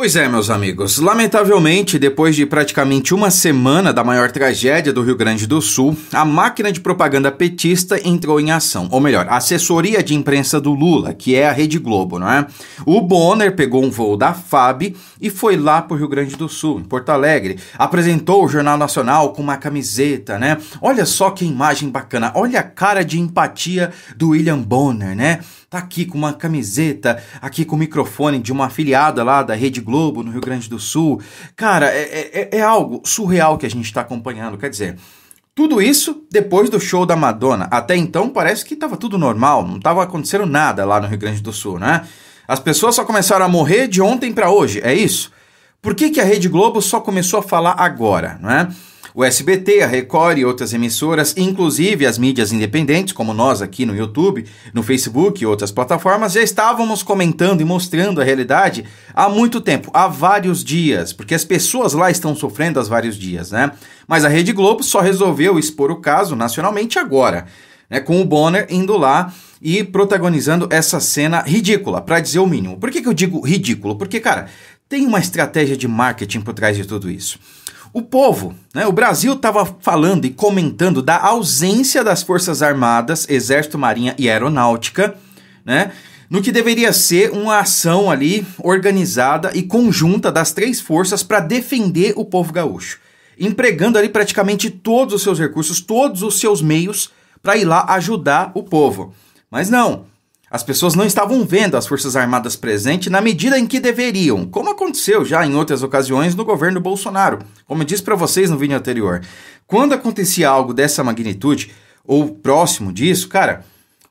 Pois é, meus amigos. Lamentavelmente, depois de praticamente uma semana da maior tragédia do Rio Grande do Sul, a máquina de propaganda petista entrou em ação. Ou melhor, a assessoria de imprensa do Lula, que é a Rede Globo, não é? O Bonner pegou um voo da FAB e foi lá pro Rio Grande do Sul, em Porto Alegre. Apresentou o Jornal Nacional com uma camiseta, né? Olha só que imagem bacana. Olha a cara de empatia do William Bonner, né? tá aqui com uma camiseta, aqui com o microfone de uma afiliada lá da Rede Globo no Rio Grande do Sul. Cara, é, é, é, é algo surreal que a gente está acompanhando. Quer dizer, tudo isso depois do show da Madonna. Até então parece que estava tudo normal, não estava acontecendo nada lá no Rio Grande do Sul, né? As pessoas só começaram a morrer de ontem para hoje, é isso? Por que, que a Rede Globo só começou a falar agora, não é? O SBT, a Record e outras emissoras, inclusive as mídias independentes, como nós aqui no YouTube, no Facebook e outras plataformas, já estávamos comentando e mostrando a realidade há muito tempo, há vários dias, porque as pessoas lá estão sofrendo há vários dias, né? Mas a Rede Globo só resolveu expor o caso nacionalmente agora, né? Com o Bonner indo lá e protagonizando essa cena ridícula, para dizer o mínimo. Por que, que eu digo ridículo? Porque, cara, tem uma estratégia de marketing por trás de tudo isso. O povo, né, o Brasil estava falando e comentando da ausência das Forças Armadas, Exército, Marinha e Aeronáutica, né, no que deveria ser uma ação ali organizada e conjunta das três forças para defender o povo gaúcho, empregando ali praticamente todos os seus recursos, todos os seus meios para ir lá ajudar o povo. Mas não, as pessoas não estavam vendo as Forças Armadas presentes na medida em que deveriam, como aconteceu já em outras ocasiões no governo Bolsonaro. Como eu disse para vocês no vídeo anterior, quando acontecia algo dessa magnitude ou próximo disso, cara,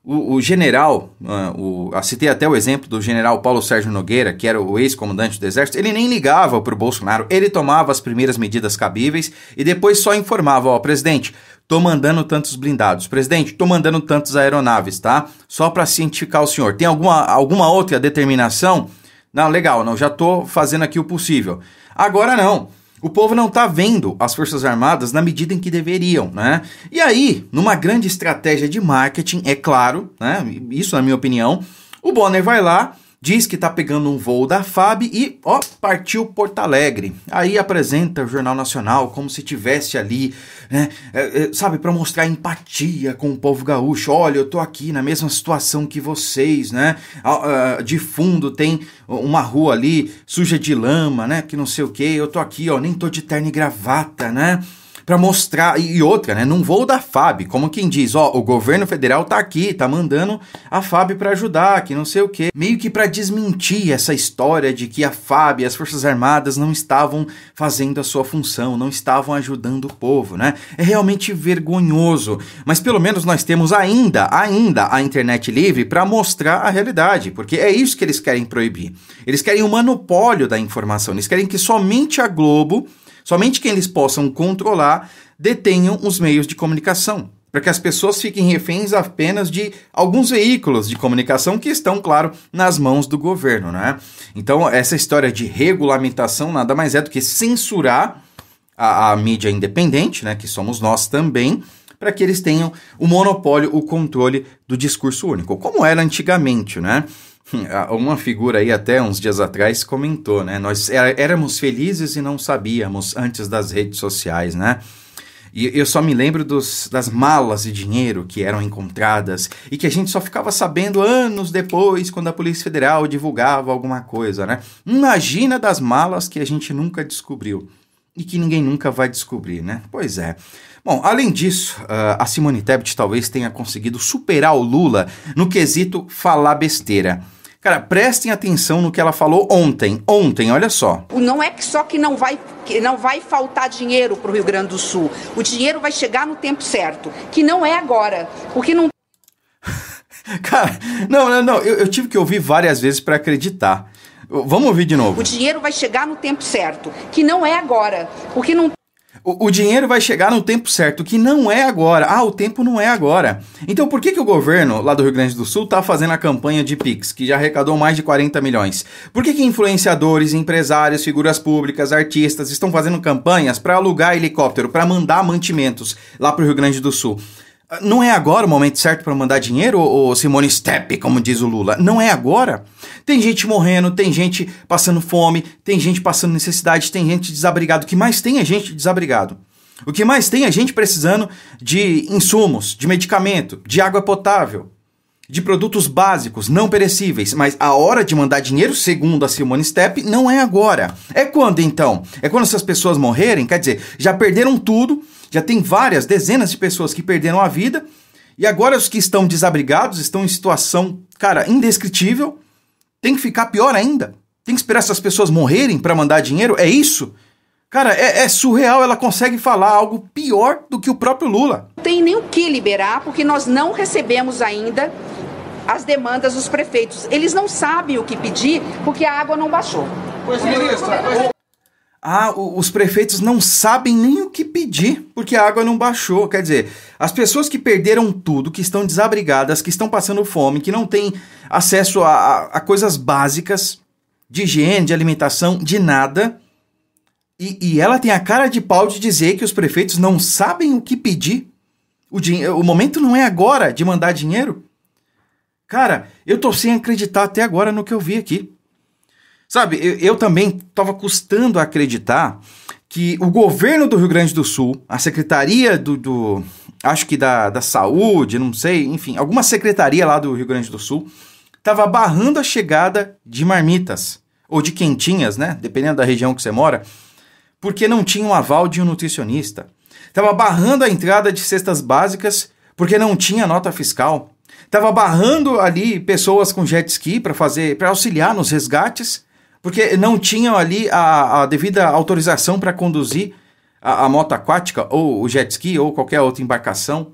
o, o general, uh, o, ah, citei até o exemplo do general Paulo Sérgio Nogueira, que era o ex-comandante do Exército, ele nem ligava para o Bolsonaro, ele tomava as primeiras medidas cabíveis e depois só informava: ó, presidente, tô mandando tantos blindados, presidente, tô mandando tantos aeronaves, tá? Só para cientificar o senhor. Tem alguma, alguma outra determinação? Não, legal, não, já tô fazendo aqui o possível. Agora não. O povo não está vendo as Forças Armadas na medida em que deveriam, né? E aí, numa grande estratégia de marketing, é claro, né? Isso na minha opinião, o Bonner vai lá diz que está pegando um voo da FAB e, ó, partiu Porto Alegre. Aí apresenta o Jornal Nacional como se tivesse ali, né, é, é, sabe, para mostrar empatia com o povo gaúcho. Olha, eu tô aqui na mesma situação que vocês, né? Ah, de fundo tem uma rua ali suja de lama, né, que não sei o que. Eu tô aqui, ó, nem tô de terno e gravata, né? para mostrar. E outra, né? Não voo da FAB, como quem diz, ó, o governo federal tá aqui, tá mandando a FAB para ajudar, que não sei o quê. Meio que para desmentir essa história de que a FAB e as Forças Armadas não estavam fazendo a sua função, não estavam ajudando o povo, né? É realmente vergonhoso. Mas pelo menos nós temos ainda, ainda a internet livre para mostrar a realidade, porque é isso que eles querem proibir. Eles querem o um monopólio da informação, eles querem que somente a Globo Somente quem eles possam controlar detenham os meios de comunicação, para que as pessoas fiquem reféns apenas de alguns veículos de comunicação que estão, claro, nas mãos do governo, né? Então, essa história de regulamentação nada mais é do que censurar a, a mídia independente, né, que somos nós também, para que eles tenham o monopólio, o controle do discurso único, como era antigamente, né? Hum, uma figura aí até uns dias atrás comentou, né? Nós é, éramos felizes e não sabíamos antes das redes sociais, né? E eu só me lembro dos, das malas de dinheiro que eram encontradas e que a gente só ficava sabendo anos depois, quando a Polícia Federal divulgava alguma coisa, né? Imagina das malas que a gente nunca descobriu e que ninguém nunca vai descobrir, né? Pois é. Bom, além disso, ah, a Simone Tebet talvez tenha conseguido superar o Lula no quesito falar besteira. Cara, prestem atenção no que ela falou ontem. Ontem, olha só. Não é que só que não vai, que não vai faltar dinheiro para o Rio Grande do Sul. O dinheiro vai chegar no tempo certo, que não é agora, porque não. Cara, não, não, não. Eu, eu tive que ouvir várias vezes para acreditar. Vamos ouvir de novo. O dinheiro vai chegar no tempo certo, que não é agora, porque não o, dinheiro vai chegar no tempo certo, que não é agora. Ah, o tempo não é agora. Então por que, que o governo lá do Rio Grande do Sul está fazendo a campanha de Pix, que já arrecadou mais de 40 milhões? Por que, que influenciadores, empresários, figuras públicas, artistas estão fazendo campanhas para alugar helicóptero, para mandar mantimentos lá para o Rio Grande do Sul? Não é agora o momento certo para mandar dinheiro, ou Simone Steppe, como diz o Lula? Não é agora. Tem gente morrendo, tem gente passando fome, tem gente passando necessidade, tem gente desabrigado. O que mais tem é gente desabrigado. O que mais tem é gente precisando de insumos, de medicamento, de água potável, de produtos básicos, não perecíveis, mas a hora de mandar dinheiro, segundo a Simone Step, não é agora. É quando então? É quando essas pessoas morrerem? Quer dizer, já perderam tudo, já tem várias dezenas de pessoas que perderam a vida, e agora os que estão desabrigados estão em situação, cara, indescritível. Tem que ficar pior ainda. Tem que esperar essas pessoas morrerem para mandar dinheiro? É isso? Cara, é, é, surreal, ela consegue falar algo pior do que o próprio Lula. Não tem nem o que liberar, porque nós não recebemos ainda as demandas dos prefeitos. Eles não sabem o que pedir porque a água não baixou. Pois, ministra, ah, os prefeitos não sabem nem o que pedir, porque a água não baixou. Quer dizer, as pessoas que perderam tudo, que estão desabrigadas, que estão passando fome, que não têm acesso a, a, a coisas básicas de higiene, de alimentação, de nada. E, e, ela tem a cara de pau de dizer que os prefeitos não sabem o que pedir. O, o momento não é agora de mandar dinheiro. Cara, eu tô sem acreditar até agora no que eu vi aqui. Sabe, eu, eu também tava custando acreditar que o governo do Rio Grande do Sul, a secretaria do, do acho que da, da saúde, não sei, enfim, alguma secretaria lá do Rio Grande do Sul, tava barrando a chegada de marmitas ou de quentinhas, né? Dependendo da região que você mora, porque não tinha o um aval de um nutricionista. tava barrando a entrada de cestas básicas porque não tinha nota fiscal. Estava barrando ali pessoas com jet ski para fazer, para auxiliar nos resgates, porque não tinham ali a, a devida autorização para conduzir a, a, moto aquática ou o jet ski ou qualquer outra embarcação.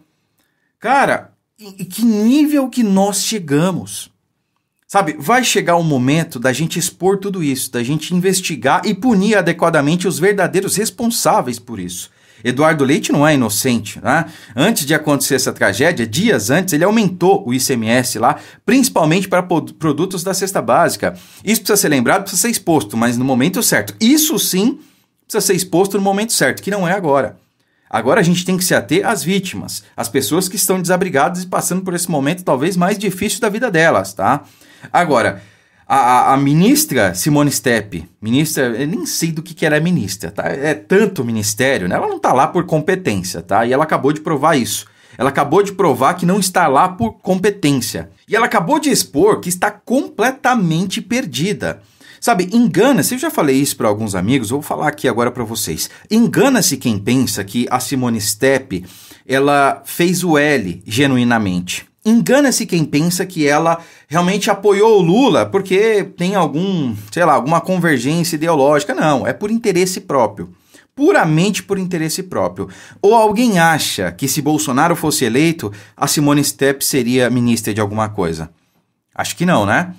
Cara, e, que nível que nós chegamos? Sabe, vai chegar o momento da gente expor tudo isso, da gente investigar e punir adequadamente os verdadeiros responsáveis por isso. Eduardo Leite não é inocente. Né? Antes de acontecer essa tragédia, dias antes, ele aumentou o ICMS lá, principalmente para produtos da cesta básica. Isso precisa ser lembrado, precisa ser exposto, mas no momento certo. Isso sim precisa ser exposto no momento certo, que não é agora. Agora a gente tem que se ater às vítimas, às pessoas que estão desabrigadas e passando por esse momento talvez mais difícil da vida delas, tá? Agora, a, a, ministra Simone Stepp, ministra, eu nem sei do que, que ela é ministra, tá? É tanto ministério, né? Ela não tá lá por competência, tá? E ela acabou de provar isso. Ela acabou de provar que não está lá por competência. E ela acabou de expor que está completamente perdida. Sabe, engana-se, eu já falei isso para alguns amigos, vou falar aqui agora para vocês. Engana-se quem pensa que a Simone Stepp, ela fez o L genuinamente. Engana-se quem pensa que ela realmente apoiou o Lula porque tem algum, sei lá, alguma convergência ideológica. Não, é por interesse próprio puramente por interesse próprio. Ou alguém acha que se Bolsonaro fosse eleito, a Simone Stepp seria ministra de alguma coisa? Acho que não, né?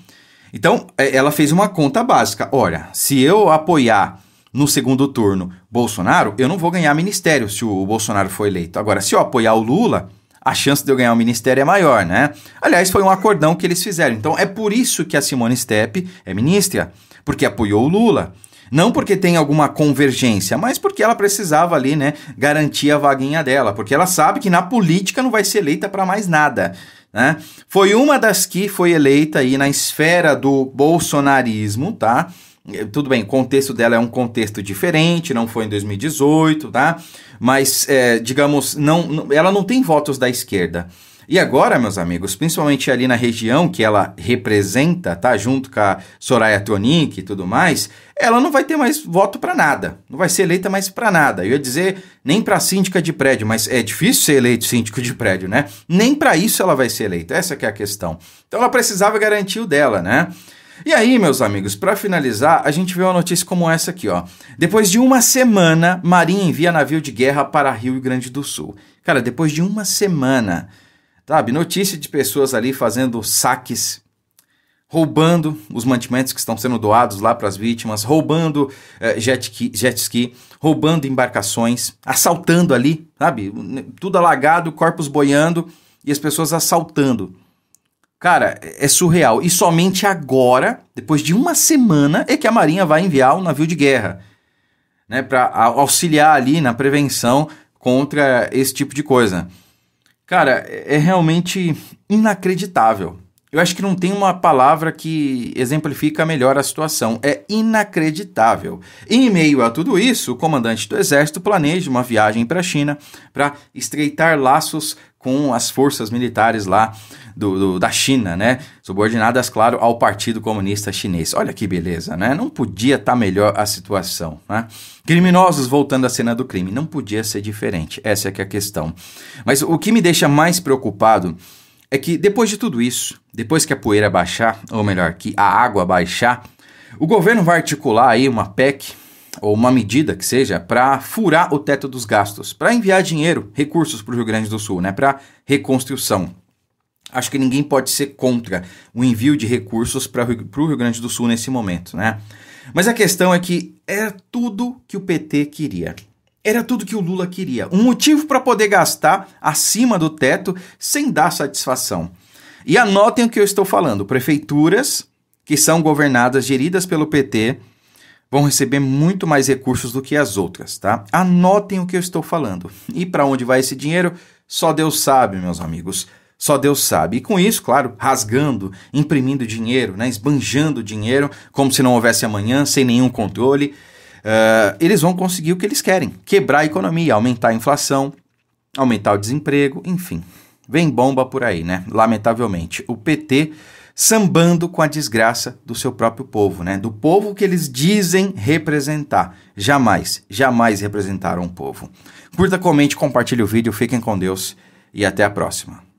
Então, é, ela fez uma conta básica. Olha, se eu apoiar no segundo turno Bolsonaro, eu não vou ganhar ministério se o Bolsonaro for eleito. Agora, se eu apoiar o Lula, a chance de eu ganhar o ministério é maior, né? Aliás, foi um acordão que eles fizeram. Então é por isso que a Simone Stepp é ministra, porque apoiou o Lula. Não porque tem alguma convergência, mas porque ela precisava ali, né, garantir a vaguinha dela, porque ela sabe que na política não vai ser eleita para mais nada né? Foi uma das que foi eleita aí na esfera do bolsonarismo, tá? É, tudo bem, o contexto dela é um contexto diferente, não foi em 2018, tá? Mas, é, digamos, não, ela não tem votos da esquerda. E agora, meus amigos, principalmente ali na região que ela representa, tá? Junto com a Soraya Tonic e tudo mais, ela não vai ter mais voto para nada. Não vai ser eleita mais para nada. Eu ia dizer nem para síndica de prédio, mas é difícil ser eleito síndico de prédio, né? Nem para isso ela vai ser eleita. Essa é a questão. Então ela precisava garantir o dela, né? E aí, meus amigos, para finalizar, a gente vê uma notícia como essa aqui, ó. Depois de uma semana, Marinha envia navio de guerra para Rio Grande do Sul. Cara, depois de uma semana, Sabe, notícia de pessoas ali fazendo saques, roubando os mantimentos que estão sendo doados lá para as vítimas, roubando eh, jet, ski, jet ski, roubando embarcações, assaltando ali, sabe? Tudo alagado, corpos boiando e as pessoas assaltando. Cara, é surreal. E somente agora, depois de uma semana, é que a Marinha vai enviar um navio de guerra, né, para auxiliar ali na prevenção contra esse tipo de coisa. Cara, é, é realmente inacreditável. Eu acho que não tem uma palavra que exemplifica melhor a situação. É inacreditável. Em meio a tudo isso, o comandante do exército planeja uma viagem para a China para estreitar laços com as forças militares lá do, do, da China, né? Subordinadas, claro, ao Partido Comunista Chinês. Olha que beleza, né? Não podia estar tá melhor a situação, né? Criminosos voltando à cena do crime, não podia ser diferente. Essa é que é a questão. Mas o que me deixa mais preocupado é que depois de tudo isso, depois que a poeira baixar, ou melhor, que a água baixar, o governo vai articular aí uma PEC ou uma medida que seja, para furar o teto dos gastos, para enviar dinheiro, recursos para o Rio Grande do Sul, né, para reconstrução. Acho que ninguém pode ser contra o envio de recursos para o Rio Grande do Sul nesse momento, né? Mas a questão é que era tudo que o PT queria. Era tudo que o Lula queria. Um motivo para poder gastar acima do teto sem dar satisfação. E anotem o que eu estou falando: prefeituras que são governadas, geridas pelo PT, vão receber muito mais recursos do que as outras, tá? Anotem o que eu estou falando. E para onde vai esse dinheiro? Só Deus sabe, meus amigos. Só Deus sabe. E com isso, claro, rasgando, imprimindo dinheiro, né, esbanjando dinheiro, como se não houvesse amanhã, sem nenhum controle, uh, eles vão conseguir o que eles querem: quebrar a economia, aumentar a inflação, aumentar o desemprego, enfim. Vem bomba por aí, né? Lamentavelmente. O PT sambando com a desgraça do seu próprio povo, né? Do povo que eles dizem representar. Jamais, jamais representaram o povo. Curta, comente, compartilhe o vídeo, fiquem com Deus e até a próxima.